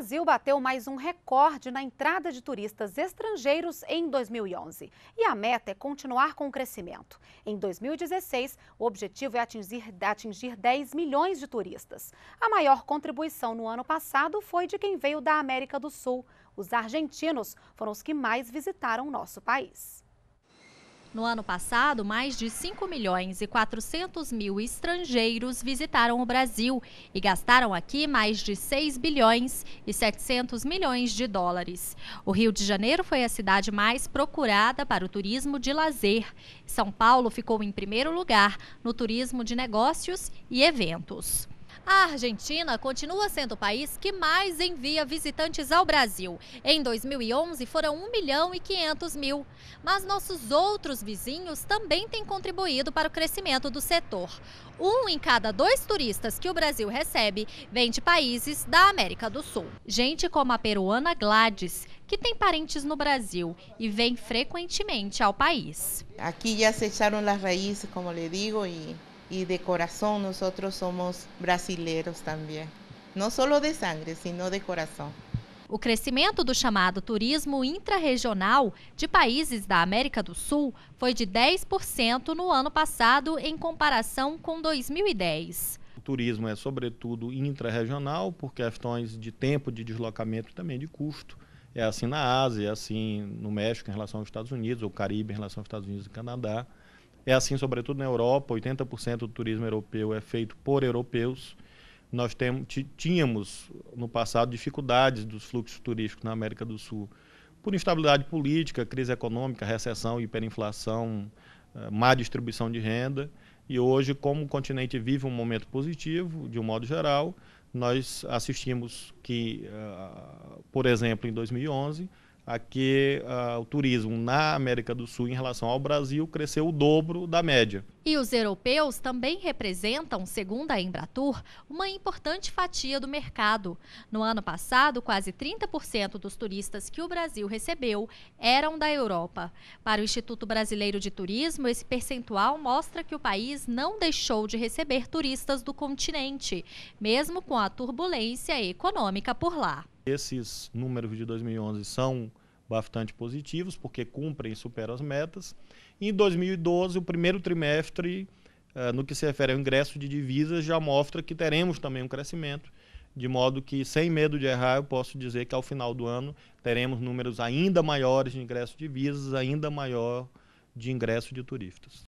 Brasil bateu mais um recorde na entrada de turistas estrangeiros em 2011. E a meta é continuar com o crescimento. Em 2016, o objetivo é atingir, atingir 10 milhões de turistas. A maior contribuição no ano passado foi de quem veio da América do Sul. Os argentinos foram os que mais visitaram o nosso país. No ano passado, mais de 5 milhões e 400 mil estrangeiros visitaram o Brasil e gastaram aqui mais de 6 bilhões e 700 milhões de dólares. O Rio de Janeiro foi a cidade mais procurada para o turismo de lazer. São Paulo ficou em primeiro lugar no turismo de negócios e eventos. A Argentina continua sendo o país que mais envia visitantes ao Brasil. Em 2011 foram 1 milhão e 500 mil. Mas nossos outros vizinhos também têm contribuído para o crescimento do setor. Um em cada dois turistas que o Brasil recebe vem de países da América do Sul. Gente como a peruana Gladys, que tem parentes no Brasil e vem frequentemente ao país. Aqui já se echaram as raízes, como lhe digo, e y de corazón nosotros somos brasileiros también, no solo de sangre, sino de corazón. O crescimento do chamado turismo intrarregional de países da América do Sul foi de 10% no ano passado em comparação com 2010. O turismo é sobretudo intrarregional por questões de tempo de deslocamento e também de custo. É assim na Ásia, é assim no México em relação aos Estados Unidos, ou Caribe em relação aos Estados Unidos e Canadá. É assim, sobretudo na Europa, 80% do turismo europeu é feito por europeus. Nós tínhamos no passado dificuldades dos fluxos turísticos na América do Sul por instabilidade política, crise econômica, recessão, hiperinflação, eh, má distribuição de renda. E hoje, como o continente vive um momento positivo, de um modo geral, nós assistimos que, eh, por exemplo, em 2011, a que uh, ah, o turismo na América do Sul em relação ao Brasil cresceu o dobro da média. E os europeus também representam, segundo a Embratur, uma importante fatia do mercado. No ano passado, quase 30% dos turistas que o Brasil recebeu eram da Europa. Para o Instituto Brasileiro de Turismo, esse percentual mostra que o país não deixou de receber turistas do continente, mesmo com a turbulência econômica por lá. Esses números de 2011 são bastante positivos, porque cumprem e superam as metas. Em 2012, o primeiro trimestre, uh, no que se refere ao ingresso de divisas, já mostra que teremos também um crescimento, de modo que, sem medo de errar, eu posso dizer que ao final do ano teremos números ainda maiores de ingresso de divisas, ainda maior de ingresso de turistas.